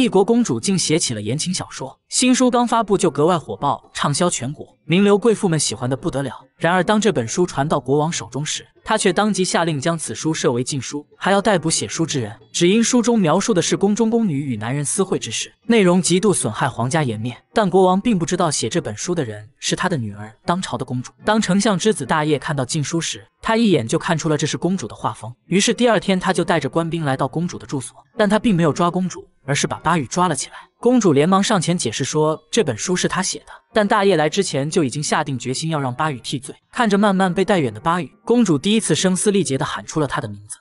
异国公主竟写起了言情小说，新书刚发布就格外火爆，畅销全国，名流贵妇们喜欢的不得了。然而，当这本书传到国王手中时，他却当即下令将此书设为禁书，还要逮捕写书之人，只因书中描述的是宫中宫女与男人私会之事，内容极度损害皇家颜面。但国王并不知道写这本书的人是他的女儿，当朝的公主。当丞相之子大业看到禁书时，他一眼就看出了这是公主的画风，于是第二天他就带着官兵来到公主的住所，但他并没有抓公主，而是把巴雨抓了起来。公主连忙上前解释说，这本书是他写的，但大业来之前就已经下定决心要让巴雨替罪。看着慢慢被带远的巴雨，公主第一次声嘶力竭的喊出了他的名字。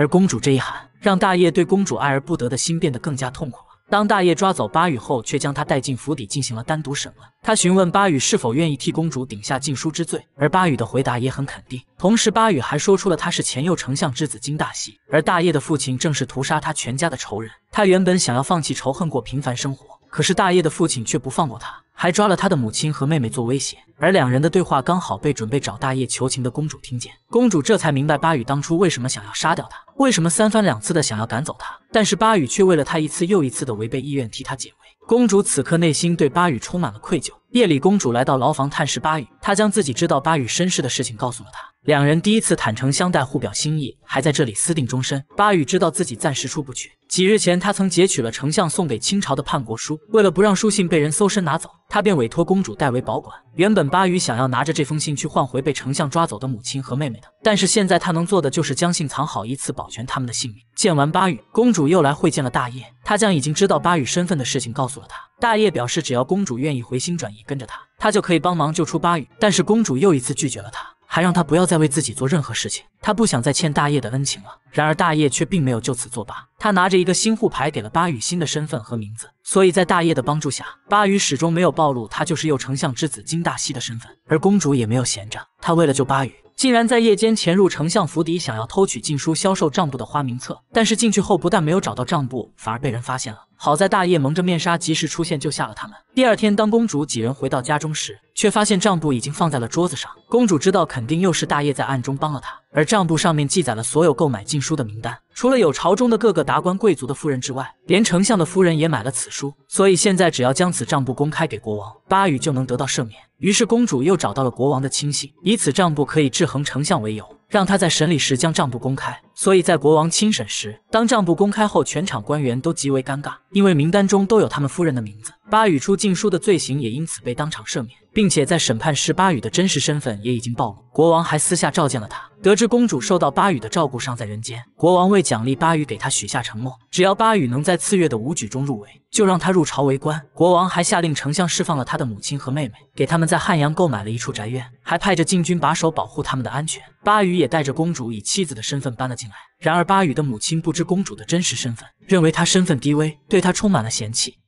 而公主这一喊，让大业对公主爱而不得的心变得更加痛苦了。当大业抓走巴雨后，却将他带进府邸进行了单独审问。他询问巴雨是否愿意替公主顶下禁书之罪，而巴雨的回答也很肯定。同时，巴雨还说出了他是前右丞相之子金大喜，而大业的父亲正是屠杀他全家的仇人。他原本想要放弃仇恨，过平凡生活，可是大业的父亲却不放过他。还抓了他的母亲和妹妹做威胁，而两人的对话刚好被准备找大业求情的公主听见。公主这才明白巴宇当初为什么想要杀掉他，为什么三番两次的想要赶走他，但是巴宇却为了他一次又一次的违背意愿替他解围。公主此刻内心对巴宇充满了愧疚。夜里，公主来到牢房探视巴宇，她将自己知道巴宇身世的事情告诉了他。两人第一次坦诚相待，互表心意，还在这里私定终身。巴雨知道自己暂时出不去，几日前他曾截取了丞相送给清朝的叛国书，为了不让书信被人搜身拿走，他便委托公主代为保管。原本巴雨想要拿着这封信去换回被丞相抓走的母亲和妹妹的，但是现在他能做的就是将信藏好，以此保全他们的性命。见完巴雨，公主又来会见了大业，她将已经知道巴雨身份的事情告诉了他。大业表示，只要公主愿意回心转意跟着他，他就可以帮忙救出巴雨。但是公主又一次拒绝了他。还让他不要再为自己做任何事情，他不想再欠大业的恩情了。然而大业却并没有就此作罢，他拿着一个新护牌，给了巴雨新的身份和名字，所以在大业的帮助下，巴雨始终没有暴露他就是右丞相之子金大西的身份。而公主也没有闲着，她为了救巴雨。竟然在夜间潜入丞相府邸，想要偷取禁书销售账簿的花名册，但是进去后不但没有找到账簿，反而被人发现了。好在大业蒙着面纱及时出现，救下了他们。第二天，当公主几人回到家中时，却发现账簿已经放在了桌子上。公主知道，肯定又是大业在暗中帮了她，而账簿上面记载了所有购买禁书的名单。除了有朝中的各个达官贵族的夫人之外，连丞相的夫人也买了此书，所以现在只要将此账簿公开给国王巴宇就能得到赦免。于是公主又找到了国王的亲信，以此账簿可以制衡丞相为由，让他在审理时将账簿公开。所以在国王亲审时，当账簿公开后，全场官员都极为尴尬，因为名单中都有他们夫人的名字。巴宇出禁书的罪行也因此被当场赦免。并且在审判时，巴宇的真实身份也已经暴露。国王还私下召见了他，得知公主受到巴宇的照顾，尚在人间。国王为奖励巴宇，给他许下承诺：只要巴宇能在次月的武举中入围，就让他入朝为官。国王还下令丞相释放了他的母亲和妹妹，给他们在汉阳购买了一处宅院，还派着禁军把守保护他们的安全。巴宇也带着公主以妻子的身份搬了进来。然而，巴宇的母亲不知公主的真实身份，认为她身份低微，对她充满了嫌弃。